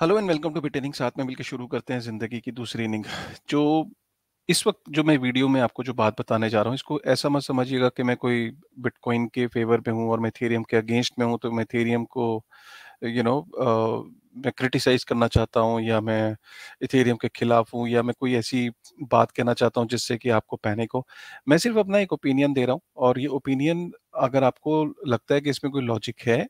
Hello and welcome to बिटेनिंग साथ में मिलकर शुरू करते हैं ज़िंदगी की दूसरी इनिंग जो इस वक्त जो मैं वीडियो में आपको जो बात बताने जा रहा हूँ इसको ऐसा मत समझिएगा कि मैं कोई बिटकॉइन के फेवर में हूँ और मैं थेरियम के अगेंस्ट में हूँ तो मैं थेरियम को यू you नो know, मैं क्रिटिसाइज करना चाहता हूँ या मैं इथेरियम के खिलाफ हूँ या मैं कोई ऐसी बात कहना चाहता हूँ जिससे कि आपको पैनिक हो मैं सिर्फ अपना एक ओपिनियन दे रहा हूँ और ये ओपिनियन अगर आपको लगता है कि इसमें कोई लॉजिक है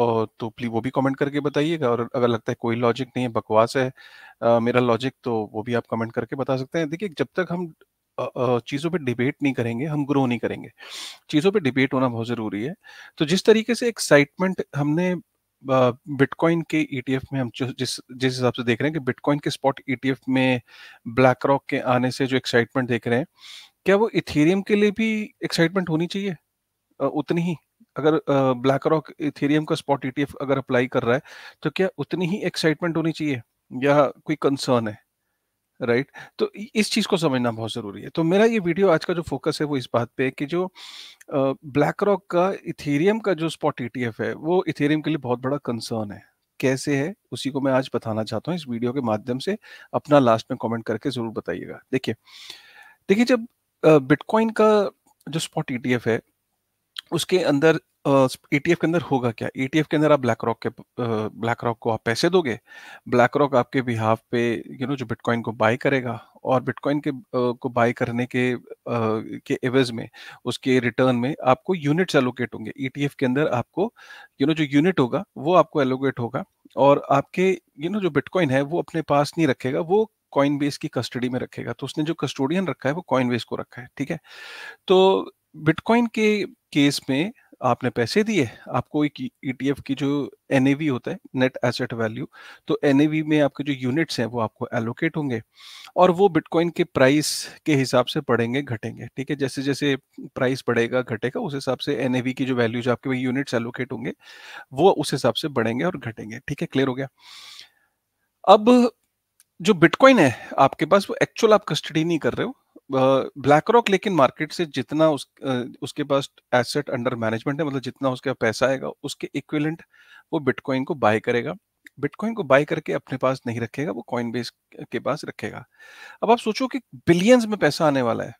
और तो प्लीज वो भी कमेंट करके बताइएगा और अगर लगता है कोई लॉजिक नहीं है बकवास है आ, मेरा लॉजिक तो वो भी आप कमेंट करके बता सकते हैं देखिए जब तक हम चीज़ों पे डिबेट नहीं करेंगे हम ग्रो नहीं करेंगे चीज़ों पे डिबेट होना बहुत ज़रूरी है तो जिस तरीके से एक्साइटमेंट हमने बिटकॉइन के ईटीएफ e में हम जिस जिस हिसाब से देख रहे हैं कि बिटकॉइन के स्पॉट ईटीएफ e में ब्लैक रॉक के आने से जो एक्साइटमेंट देख रहे हैं क्या वो इथेरियम के लिए भी एक्साइटमेंट होनी चाहिए उतनी ही अगर ब्लैक रॉक इथेरियम का स्पॉट ईटीएफ e अगर अप्लाई कर रहा है तो क्या उतनी ही एक्साइटमेंट होनी चाहिए या कोई कंसर्न है राइट तो इस चीज को समझना बहुत जरूरी है तो मेरा ये वीडियो आज का जो फोकस है वो इस बात पे है कि जो ब्लैक रॉक का इथेरियम का जो स्पॉट ईटीएफ e है वो इथेरियम के लिए बहुत बड़ा कंसर्न है कैसे है उसी को मैं आज बताना चाहता हूँ इस वीडियो के माध्यम से अपना लास्ट में कमेंट करके जरूर बताइएगा देखिए देखिए जब बिटकॉइन का जो स्पॉट ईटीएफ e है उसके अंदर ए uh, e के अंदर होगा क्या ए e के अंदर आप ब्लैक रॉक के ब्लैक रॉक को आप पैसे दोगे ब्लैक रॉक आपके बिहाव पे यू नो जो बिटकॉइन को बाई करेगा और बिटकॉइन के को बाई करने के के एवज में उसके रिटर्न में आपको यूनिट्स एलोकेट होंगे ई e के अंदर आपको यू नो जो यूनिट होगा वो आपको एलोकेट होगा और आपके यू नो जो बिटकॉइन है वो अपने पास नहीं रखेगा वो कॉइन बेस की कस्टडी में रखेगा तो उसने जो कस्टोडियन रखा है वो कॉइन बेस को रखा है ठीक है तो बिटकॉइन के केस में आपने पैसे दिए आपको एक ईटीएफ e की जो एन होता है नेट एसेट वैल्यू तो एन में आपके जो यूनिट्स हैं वो आपको एलोकेट होंगे और वो बिटकॉइन के प्राइस के हिसाब से बढ़ेंगे घटेंगे ठीक है जैसे जैसे प्राइस बढ़ेगा घटेगा उस हिसाब से एन की जो वैल्यू जो आपके यूनिट्स एलोकेट होंगे वो उस हिसाब से बढ़ेंगे और घटेंगे ठीक है क्लियर हो गया अब जो बिटकॉइन है आपके पास वो एक्चुअल आप कस्टडी नहीं कर रहे हो ब्लैक रॉक लेकिन मार्केट से जितना उस उसके पास एसेट अंडर मैनेजमेंट है मतलब जितना उसका पैसा आएगा उसके इक्विलेंट वो बिटकॉइन को बाय करेगा बिटकॉइन को बाय करके अपने पास नहीं रखेगा वो कॉइन बेस के पास रखेगा अब आप सोचो कि बिलियंस में पैसा आने वाला है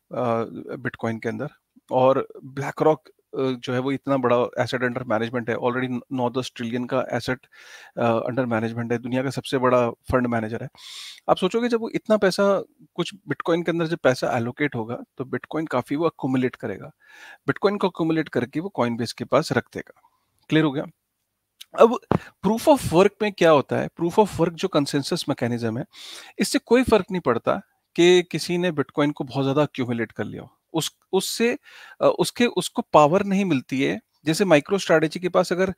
बिटकॉइन के अंदर और ब्लैक रॉक जो है वो इतना बड़ा एसेट अंडर मैनेजमेंट है ऑलरेडी नौ दस ट्रिलियन का एसेट अंडर मैनेजमेंट है दुनिया का सबसे बड़ा फंड मैनेजर है आप सोचोगे जब वो इतना पैसा कुछ बिटकॉइन के अंदर जब पैसा एलोकेट होगा तो बिटकॉइन काफ़ी वो अकोमुलेट करेगा बिटकॉइन को अकोमुलेट करके वो कॉइन बेस के पास रख देगा क्लियर हो गया अब प्रूफ ऑफ वर्क में क्या होता है प्रूफ ऑफ वर्क जो कंसेंसस मैकेनिज्म है इससे कोई फर्क नहीं पड़ता कि किसी ने बिटकॉइन को बहुत ज़्यादा अक्यूमुलेट कर लिया हो उस उससे उसके उसको पावर नहीं मिलती है जैसे माइक्रो स्ट्रेटेजी के पास अगर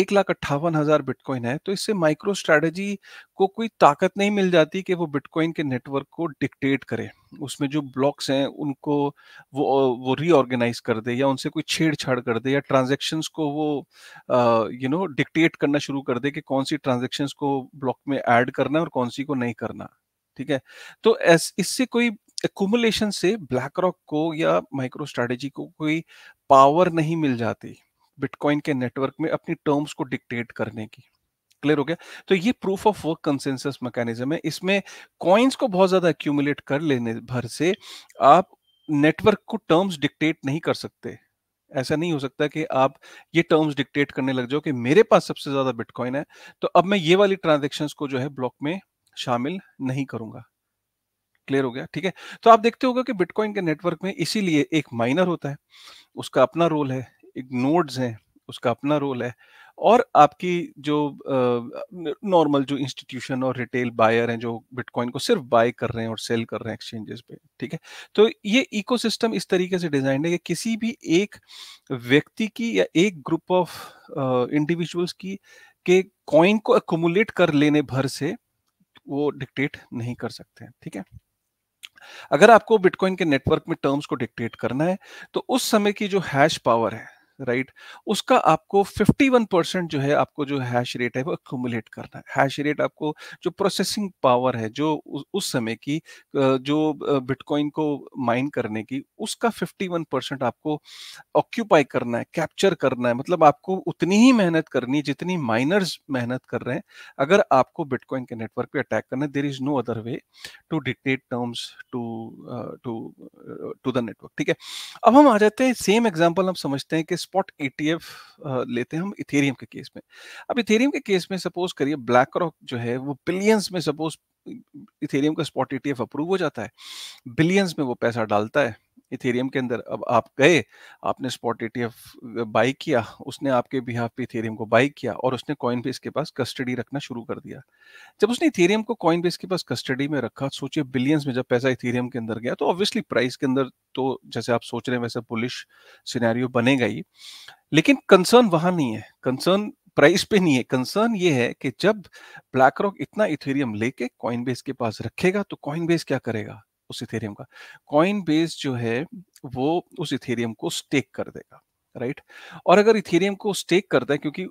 एक लाख अट्ठावन हजार बिटकॉइन है तो इससे माइक्रो स्ट्रेटेजी को कोई ताकत नहीं मिल जाती कि वो बिटकॉइन के नेटवर्क को डिक्टेट करे उसमें जो ब्लॉक्स हैं उनको वो वो रीऑर्गेनाइज कर दे या उनसे कोई छेड़छाड़ कर दे या ट्रांजेक्शन को वो यू नो डिक्टेट करना शुरू कर दे कि कौन सी ट्रांजेक्शन को ब्लॉक में ऐड करना है और कौन सी को नहीं करना ठीक है तो इससे कोई एकुमुलेशन से ब्लैक रॉक को या माइक्रो स्ट्रेटेजी को कोई पावर नहीं मिल जाती बिटकॉइन के नेटवर्क में अपनी टर्म्स को डिक्टेट करने की क्लियर हो गया तो ये proof of work consensus mechanism है इसमें कॉइन्स को बहुत ज्यादा एक्यूमुलेट कर लेने भर से आप नेटवर्क को टर्म्स डिक्टेट नहीं कर सकते ऐसा नहीं हो सकता कि आप ये टर्म्स डिक्टेट करने लग जाओ कि मेरे पास सबसे ज्यादा बिटकॉइन है तो अब मैं ये वाली ट्रांजेक्शन को जो है ब्लॉक में शामिल नहीं करूंगा क्लियर हो गया ठीक है तो आप देखते होगा कि बिटकॉइन के नेटवर्क में इसीलिए एक माइनर होता है उसका अपना रोल है एक नोड्स है उसका अपना रोल है और आपकी जो नॉर्मल जो इंस्टीट्यूशन और रिटेल बायर हैं जो बिटकॉइन को सिर्फ बाय कर रहे हैं और सेल कर रहे हैं एक्सचेंजेस पे ठीक है तो ये इकोसिस्टम इस तरीके से डिजाइन है कि किसी भी एक व्यक्ति की या एक ग्रुप ऑफ इंडिविजुअल्स की के कॉइन को एकोमुलेट कर लेने भर से वो डिक्टेट नहीं कर सकते ठीक है थीके? अगर आपको बिटकॉइन के नेटवर्क में टर्म्स को डिक्टेट करना है तो उस समय की जो हैश पावर है राइट उसका आपको 51 परसेंट जो है आपको जो हैश रेट है वो एक्यूमुलेट करना है हैश रेट आपको जो प्रोसेसिंग पावर है जो उस समय की जो बिटकॉइन को माइन करने की उसका 51 परसेंट आपको ऑक्यूपाई करना है कैप्चर करना है मतलब आपको उतनी ही मेहनत करनी जितनी माइनर्स मेहनत कर रहे हैं अगर आपको बिटकॉइन के नेटवर्क पे अटैक करना है there is no other way to dictate terms to to to the network ठीक है अब हम आ जाते हैं सेम एग्जाम्पल हम समझते हैं कि स्पॉट एटीएफ लेते हैं हम इथेरियम के केस में अब इथेरियम के केस में सपोज करिए ब्लैक रॉक जो है वो बिलियंस में सपोज इथेरियम का स्पॉट एटीएफ अप्रूव हो जाता है बिलियंस में वो पैसा डालता है इथेरियम के अंदर अब आप गए आपने स्पॉट ईटीएफ बाई किया उसने आपके बिहाफ पे इथेरियम को बाई किया और उसने कॉइन बेस के पास कस्टडी रखना शुरू कर दिया जब उसने इथेरियम को कॉइन बेस के पास कस्टडी में रखा सोचिए बिलियंस में जब पैसा इथेरियम के अंदर गया तो ऑब्वियसली प्राइस के अंदर तो जैसे आप सोच रहे हैं वैसे पुलिश सिनेरियो बनेगा ही लेकिन कंसर्न वहां नहीं है कंसर्न प्राइस पे नहीं है कंसर्न ये है कि जब ब्लैक रॉक इतना इथेरियम लेके कॉइन बेस के पास रखेगा तो कॉइन बेस क्या करेगा उस इथेरियम का कॉइन बेस जो है वो उस इथेरियम को स्टेक कर देगा राइट और अगर इथेरियम को स्टेक करता है क्योंकि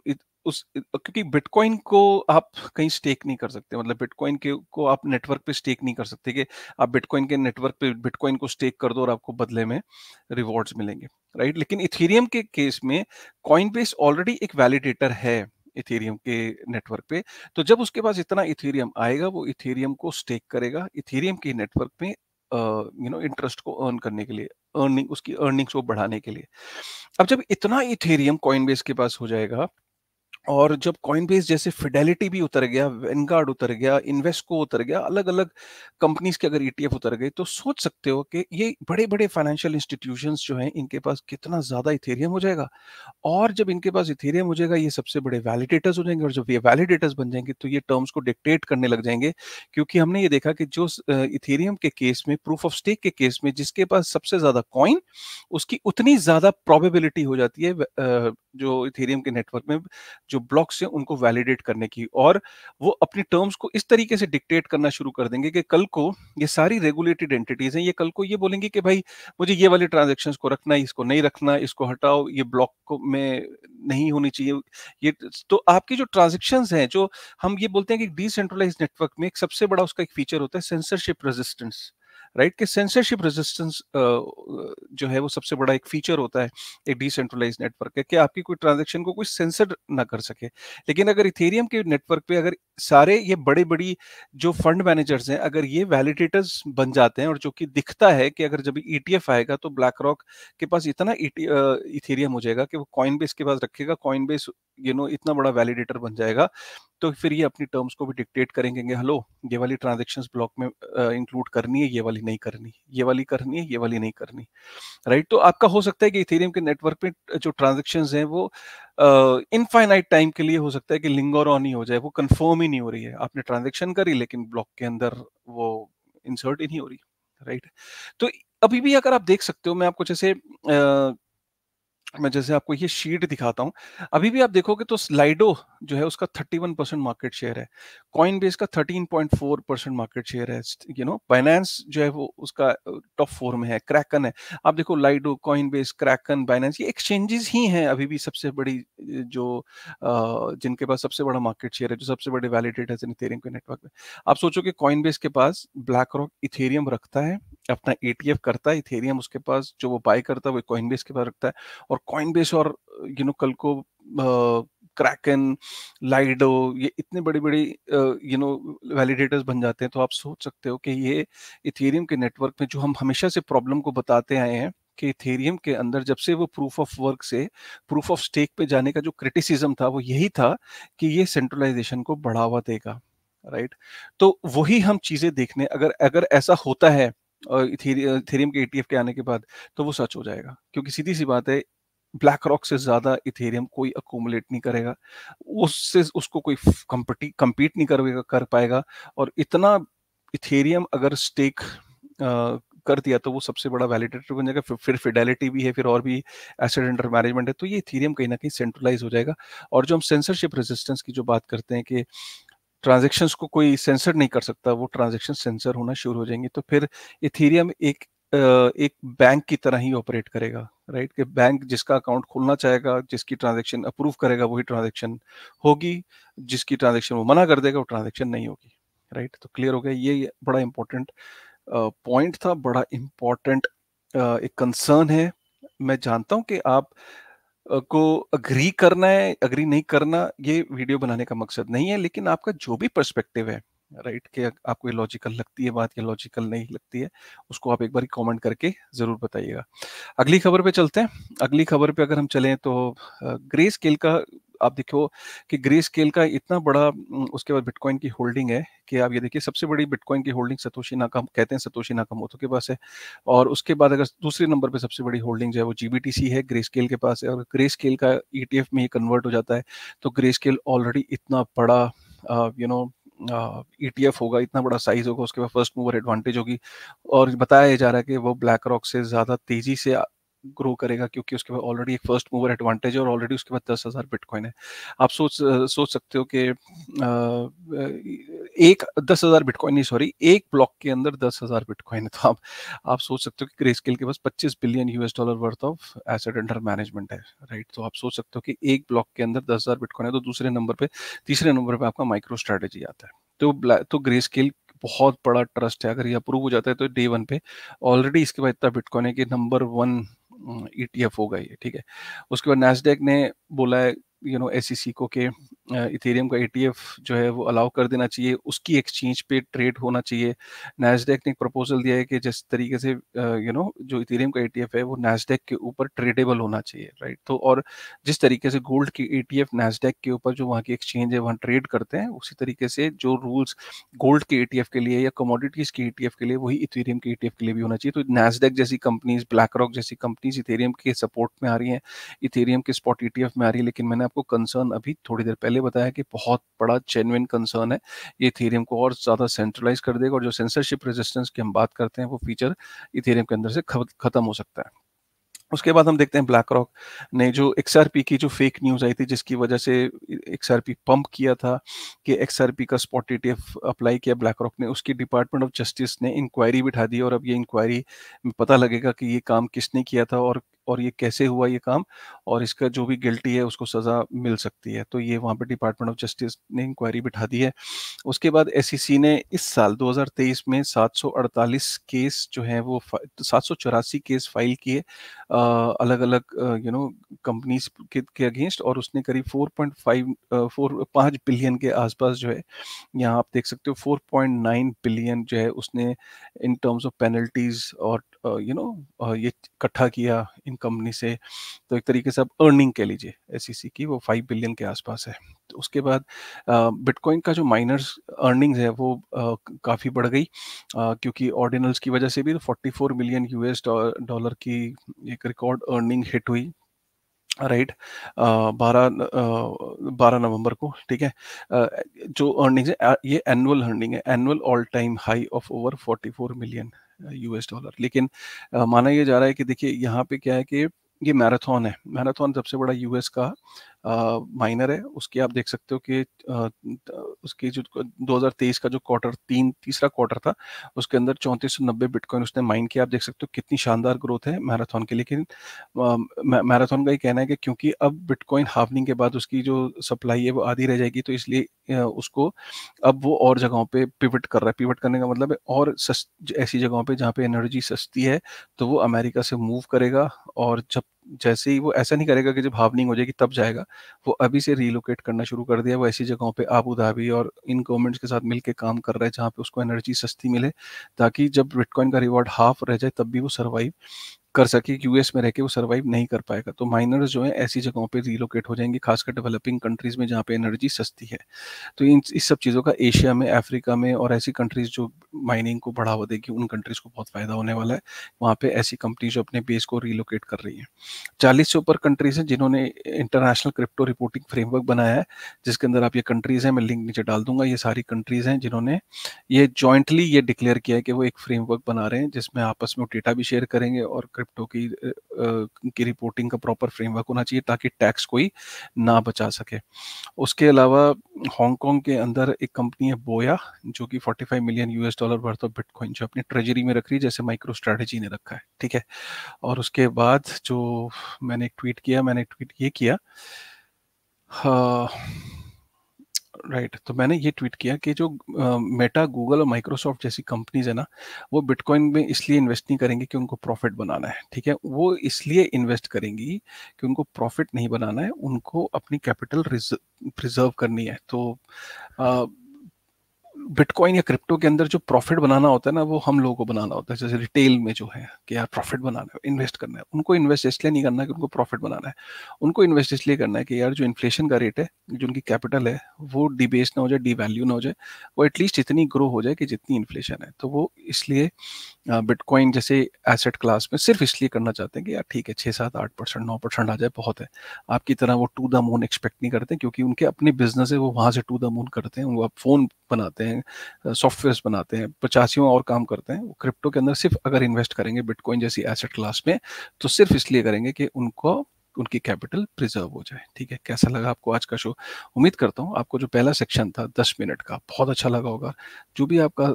उस क्योंकि बिटकॉइन को आप कहीं स्टेक नहीं कर सकते मतलब बिटकॉइन के को आप नेटवर्क पे स्टेक नहीं कर सकते कि आप बिटकॉइन के नेटवर्क पे बिटकॉइन को स्टेक कर दो और आपको बदले में रिवॉर्ड्स मिलेंगे राइट लेकिन इथेरियम के केस में कॉइन बेस ऑलरेडी एक वैलिडेटर है इथेरियम के नेटवर्क पे तो जब उसके पास इतना इथेरियम आएगा वो इथेरियम को स्टेक करेगा इथेरियम के नेटवर्क में यू नो इंटरेस्ट को अर्न करने के लिए अर्निंग उसकी अर्निंग्स को बढ़ाने के लिए अब जब इतना इथेरियम बेस के पास हो जाएगा और जब कॉइन बेस जैसे फिडेलिटी भी उतर गया वेनगार्ड उतर गया इन्वेस्को उतर गया अलग अलग कंपनीज के अगर ईटीएफ e उतर गए तो सोच सकते हो कि ये बड़े बड़े फाइनेंशियल इंस्टीट्यूशन जो हैं इनके पास कितना ज़्यादा इथेरियम हो जाएगा और जब इनके पास इथेरियम हो जाएगा ये सबसे बड़े वैलिडेटर्स हो जाएंगे और जब ये वैलिडेटर्स बन जाएंगे तो ये टर्म्स को डिक्टेट करने लग जाएंगे क्योंकि हमने ये देखा कि जो इथेरियम के केस में प्रूफ ऑफ स्टेक के केस में जिसके पास सबसे ज़्यादा कॉइन उसकी उतनी ज़्यादा प्रॉबेबिलिटी हो जाती है जो इथेरियम के नेटवर्क में जो ब्लॉक्स हैं उनको वैलिडेट करने की और वो अपनी टर्म्स को इस तरीके से डिक्टेट करना शुरू कर देंगे कि कल को ये सारी रेगुलेटेड एंटिटीज हैं ये कल को ये बोलेंगे कि भाई मुझे ये वाले ट्रांजेक्शन को रखना है इसको नहीं रखना इसको हटाओ ये ब्लॉक को में नहीं होनी चाहिए ये तो आपकी जो ट्रांजेक्शन है जो हम ये बोलते हैं कि डिसेंट्रलाइज नेटवर्क में एक सबसे बड़ा उसका एक फीचर होता है सेंसरशिप रेजिस्टेंस राइट कि सेंसरशिप रेजिस्टेंस जो है वो सबसे बड़ा एक फीचर होता है एक डिसेंट्रलाइज नेटवर्क है कि आपकी कोई ट्रांजेक्शन को कोई सेंसर ना कर सके लेकिन अगर इथेरियम के नेटवर्क पे अगर सारे ये बड़े बड़ी जो फंड मैनेजर्स हैं अगर ये वैलिडेटर्स बन जाते हैं और जो कि दिखता है कि अगर जब ईटीएफ e आएगा तो ब्लैक रॉक के पास इतना इथेरियम e हो जाएगा कि वो कॉइन बेस के पास रखेगा कॉइन बेस यू नो इतना बड़ा वैलिडेटर बन जाएगा तो फिर ये अपनी टर्म्स को भी डिक्टेट करेंगे हेलो ये वाली ट्रांजेक्शन ब्लॉक में इंक्लूड करनी है ये वाली नहीं करनी ये वाली करनी है ये वाली नहीं करनी राइट तो आपका हो सकता है कि इथेरियम के नेटवर्क पे जो ट्रांजेक्शन हैं वो इनफाइनाइट uh, टाइम के लिए हो सकता है कि लिंगर ऑन ही हो जाए वो कंफर्म ही नहीं हो रही है आपने ट्रांजेक्शन करी लेकिन ब्लॉक के अंदर वो इंसर्ट ही नहीं हो रही राइट right? तो अभी भी अगर आप देख सकते हो मैं आपको जैसे uh, मैं जैसे आपको ये शीट दिखाता हूँ अभी भी आप देखोगे तो स्लाइडो जो है उसका 31 परसेंट मार्केट शेयर है कॉइन बेस का 13.4 परसेंट मार्केट शेयर है यू नो बाइनेंस जो है वो उसका टॉप फोर में है क्रैकन है आप देखो Lido Coinbase Kraken Binance ये एक्सचेंजेस ही हैं अभी भी सबसे बड़ी जो जिनके पास सबसे बड़ा मार्केट शेयर है जो सबसे बड़े वैलिडेट है इथेरियम के नेटवर्क में आप सोचो कि कॉइन बेस के पास ब्लैक रॉक इथेरियम रखता है अपना एटीएफ करता है इथेरियम उसके पास जो वो बाय करता है वो कॉइन बेस के पास रखता है और और कॉइनबेस और यू नो कल को क्रैकन लाइडो ये इतने बड़े बड़े यू नो वैलिडेटर्स बन जाते हैं तो आप सोच सकते हो कि ये इथेरियम के नेटवर्क में जो हम हमेशा से प्रॉब्लम को बताते आए हैं कि इथेरियम के अंदर जब से वो प्रूफ ऑफ वर्क से प्रूफ ऑफ स्टेक पे जाने का जो क्रिटिसिज्म था वो यही था कि ये सेंट्रलाइजेशन को बढ़ावा देगा राइट तो वही हम चीजें देखने अगर अगर ऐसा होता है इथेरियम के एटीएफ e के आने के बाद तो वो सच हो जाएगा क्योंकि सीधी सी बात है ब्लैक रॉक से ज्यादा इथेरियम कोई अकोमोलेट नहीं करेगा उससे उसको कोई कम्पीट नहीं करेगा कर पाएगा और इतना इथेरियम अगर स्टेक आ, कर दिया तो वो सबसे बड़ा वैलिडेटर बन जाएगा फिर फिडेलिटी भी है फिर और भी एसिड अंडर मैनेजमेंट है तो ये इथेरियम कहीं ना कहीं सेंट्रलाइज हो जाएगा और जो हम सेंसरशिप रेजिस्टेंस की जो बात करते हैं कि ट्रांजेक्शन को कोई सेंसर नहीं कर सकता वो ट्रांजेक्शन सेंसर होना शुरू हो जाएंगे तो फिर इथीरियम एक एक बैंक की तरह ही ऑपरेट करेगा राइट कि बैंक जिसका अकाउंट खोलना चाहेगा जिसकी ट्रांजैक्शन अप्रूव करेगा वही ट्रांजैक्शन होगी जिसकी ट्रांजैक्शन वो मना कर देगा वो ट्रांजैक्शन नहीं होगी राइट तो क्लियर हो गया ये बड़ा इंपॉर्टेंट पॉइंट था बड़ा इम्पॉर्टेंट एक कंसर्न है मैं जानता हूं कि आप को अग्री करना है अग्री नहीं करना ये वीडियो बनाने का मकसद नहीं है लेकिन आपका जो भी पर्सपेक्टिव है राइट कि आपको ये लॉजिकल लगती है बात या लॉजिकल नहीं लगती है उसको आप एक बार कमेंट करके ज़रूर बताइएगा अगली खबर पे चलते हैं अगली खबर पे अगर हम चलें तो ग्रे स्केल का आप देखो कि ग्रे स्केल का इतना बड़ा उसके बाद बिटकॉइन की होल्डिंग है कि आप ये देखिए सबसे बड़ी बिटकॉइन की होल्डिंग सतोशी नाकाम कहते हैं सतोशी नाकामोतो के पास है और उसके बाद अगर दूसरे नंबर पे सबसे बड़ी होल्डिंग जो है वो जीबीटीसी है ग्रे स्केल के पास है और ग्रे स्केल का ईटीएफ e में ही कन्वर्ट हो जाता है तो ग्रे स्केल ऑलरेडी इतना बड़ा यू नो ई e होगा इतना बड़ा साइज होगा उसके बाद फर्स्ट मूवर एडवांटेज होगी और बताया जा रहा है कि वो ब्लैक रॉक से ज़्यादा तेज़ी से ग्रो करेगा क्योंकि उसके पास ऑलरेडी एक फर्स्ट मूवर एडवांटेज है और ऑलरेडी उसके पास दस हज़ार बिटकॉइन है आप सोच सोच सकते हो कि एक दस हज़ार बिटकॉइन नहीं सॉरी एक ब्लॉक के अंदर दस हज़ार बिटकॉइन है तो आप आप सोच सकते हो कि ग्रे स्केल के पास पच्चीस billion US dollar worth of asset under management है राइट तो आप सोच सकते हो कि एक ब्लॉक के अंदर दस हज़ार बिटकॉइन है तो दूसरे नंबर पे तीसरे नंबर पे आपका माइक्रो स्ट्रेटेजी आता है तो तो ग्रे स्केल बहुत बड़ा ट्रस्ट है अगर ये अप्रूव हो जाता है तो डे वन पे ऑलरेडी इसके बाद इतना बिटकॉइन है कि नंबर वन ई होगा ये ठीक है उसके बाद नेस्डेक ने बोला है यू नो एस को के इथेरियम का एटीएफ e जो है वो अलाउ कर देना चाहिए उसकी एक्सचेंज पे ट्रेड होना चाहिए नैसडेक ने एक प्रपोजल दिया है कि जिस तरीके से यू नो जो इथेरियम का एटीएफ e है वो नैसडेक के ऊपर ट्रेडेबल होना चाहिए राइट तो और जिस तरीके से गोल्ड के एटीएफ e नैसडेक के ऊपर जो वहाँ की एक्सचेंज है वहाँ ट्रेड करते हैं उसी तरीके से जो रूल्स गोल्ड के ए के लिए या कमोडिटीज के ए के लिए वही इथेरियम के ए के लिए भी होना चाहिए तो नैसडेक जैसी कंपनीज ब्लैक रॉक जैसी कंपनीज इथेरियम के सपोर्ट में आ रही हैं इथेरियम के स्पॉट ईटीएफ में आ रही है लेकिन मैंने आपको कंसर्न अभी थोड़ी देर पहले बताया कि बहुत बड़ा जेनुइन कंसर्न है ये इथेरियम को और ज़्यादा सेंट्रलाइज कर देगा और जो सेंसरशिप रेजिस्टेंस की हम बात करते हैं वो फीचर इथेरियम के अंदर से खत्म हो सकता है उसके बाद हम देखते हैं ब्लैक रॉक ने जो एक्स की जो फेक न्यूज़ आई थी जिसकी वजह से एक्स पंप किया था कि एक्स का स्पॉट ई अप्लाई किया ब्लैक रॉक ने उसकी डिपार्टमेंट ऑफ जस्टिस ने इंक्वायरी बिठा दी और अब ये इंक्वायरी में पता लगेगा कि ये काम किसने किया था और और ये कैसे हुआ ये काम और इसका जो भी गिल्टी है उसको सज़ा मिल सकती है तो ये वहाँ पर डिपार्टमेंट ऑफ जस्टिस ने इंक्वायरी बिठा दी है उसके बाद एस ने इस साल 2023 में 748 केस जो है वो सात केस फाइल किए अलग अलग यू नो कंपनीज के अगेंस्ट और उसने करीब 4.5 फोर पाँच बिलियन के आसपास जो है यहाँ आप देख सकते हो 4.9 बिलियन जो है उसने इन टर्म्स ऑफ पेनल्टीज और यू नो ये इकट्ठा किया इन कंपनी से तो एक तरीके से आप अर्निंग कह लीजिए एस e की वो फाइव बिलियन के आसपास है तो उसके बाद बिटकॉइन का जो माइनर्स अर्निंग्स है वो काफ़ी बढ़ गई क्योंकि ऑर्डिनल्स की वजह से भी forty four million US dollar की एक रिकॉर्ड अर्निंग हिट हुई राइट बारह बारह नवंबर को ठीक है जो अर्निंग है ये एनुअल अर्निंग है annual all time high of over forty four million US dollar लेकिन माना यह जा रहा है कि देखिए यहाँ पे क्या है कि ये मैराथन है मैराथन सबसे बड़ा यूएस का माइनर है उसकी आप देख सकते हो कि उसकी जो 2023 का जो क्वार्टर तीन तीसरा क्वार्टर था उसके अंदर चौंतीस सौ नब्बे बिटकॉइन उसने माइन किया आप देख सकते हो कितनी शानदार ग्रोथ है मैराथन की लेकिन मैराथन का ही कहना है कि क्योंकि अब बिटकॉइन हाफनिंग के बाद उसकी जो सप्लाई है वो आधी रह जाएगी तो इसलिए उसको अब वो और जगहों पे पिवट कर रहा है पिवट करने का मतलब है और ऐसी जगहों पे जहाँ पे एनर्जी सस्ती है तो वो अमेरिका से मूव करेगा और जब जैसे ही वो ऐसा नहीं करेगा कि जब हावनिंग हो जाएगी तब जाएगा वो अभी से रीलोकेट करना शुरू कर दिया वो ऐसी जगहों पे आबू धाबी और इन गवर्नमेंट्स के साथ मिलकर काम कर रहा है जहाँ पे उसको एनर्जी सस्ती मिले ताकि जब बिटकॉइन का रिवॉर्ड हाफ रह जाए तब भी वो सर्वाइव कर सके यूएस में रह के वो सर्वाइव नहीं कर पाएगा तो माइनर्स जो है ऐसी जगहों पे रिलोकेट हो जाएंगे खासकर डेवलपिंग कंट्रीज में जहाँ पे एनर्जी सस्ती है तो इन इस सब चीज़ों का एशिया में अफ्रीका में और ऐसी कंट्रीज जो माइनिंग को बढ़ावा देगी उन कंट्रीज को बहुत फायदा होने वाला है वहाँ पे ऐसी कंपनी जो अपने बेस को रिलोकेट कर रही है चालीस से ऊपर कंट्रीज हैं जिन्होंने इंटरनेशनल क्रिप्टो रिपोर्टिंग फ्रेमवर्क बनाया है जिसके अंदर आप ये कंट्रीज हैं मैं लिंक नीचे डाल दूंगा ये सारी कंट्रीज हैं जिन्होंने ये जॉइंटली ये डिक्लेयर किया है कि वो एक फ्रेमवर्क बना रहे हैं जिसमें आपस में डेटा भी शेयर करेंगे और क्रिप्टो की की रिपोर्टिंग का प्रॉपर फ्रेमवर्क होना चाहिए ताकि टैक्स कोई ना बचा सके उसके अलावा हांगकॉन्ग के अंदर एक कंपनी है बोया जो कि 45 million US dollar dollar worth of bitcoin जो अपनी ट्रेजरी में रख रही है जैसे माइक्रो स्ट्रैटेजी ने रखा है ठीक है और उसके बाद जो मैंने एक ट्वीट किया मैंने एक ट्वीट ये किया हाँ, राइट right. तो मैंने ये ट्वीट किया कि जो मेटा गूगल और माइक्रोसॉफ्ट जैसी कंपनीज है ना वो बिटकॉइन में इसलिए इन्वेस्ट नहीं करेंगे कि उनको प्रॉफिट बनाना है ठीक है वो इसलिए इन्वेस्ट करेंगी कि उनको प्रॉफिट नहीं बनाना है उनको अपनी कैपिटल प्रिजर्व करनी है तो uh, बिटकॉइन या क्रिप्टो के अंदर जो प्रॉफिट बनाना होता है ना वो हम लोगों को बनाना होता है जैसे रिटेल में जो है कि यार प्रॉफिट बनाना है इन्वेस्ट करना है उनको इन्वेस्ट इसलिए नहीं करना है कि उनको प्रॉफिट बनाना है उनको इन्वेस्ट इसलिए करना है कि यार जो इन्फ्लेशन का रेट है जो उनकी कैपिटल है वो डिबेस ना हो जाए डिवैल्यू ना हो जाए वो एटलीस्ट इतनी ग्रो हो जाए कि जितनी इन्फ्लेशन है तो वो इसलिए बिटकॉइन जैसे एसेट क्लास में सिर्फ इसलिए करना चाहते हैं कि यार ठीक है छः सात आठ परसेंट नौ परसेंट आ जाए बहुत है आपकी तरह वो टू द मून एक्सपेक्ट नहीं करते क्योंकि उनके अपने बिजनेस है वो वहाँ से टू द मून करते हैं वो आप फ़ोन बनाते हैं सॉफ्टवेयर बनाते हैं पचासियों और काम करते हैं वो क्रिप्टो के अंदर सिर्फ अगर इन्वेस्ट करेंगे बिटकॉइन जैसी एसेट क्लास में तो सिर्फ इसलिए करेंगे कि उनको उनकी कैपिटल प्रिजर्व हो जाए ठीक है कैसा लगा आपको आज का शो उम्मीद करता हूँ आपको जो पहला सेक्शन था दस मिनट का बहुत अच्छा लगा होगा जो भी आपका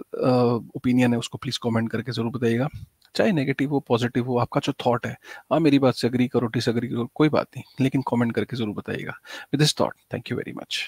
ओपिनियन है उसको प्लीज़ कमेंट करके ज़रूर बताइएगा चाहे नेगेटिव हो पॉजिटिव हो आपका जो थॉट है आप मेरी बात से अग्री करो डिसअग्री करो कोई बात नहीं लेकिन कमेंट करके ज़रूर बताइएगा with this thought thank you very much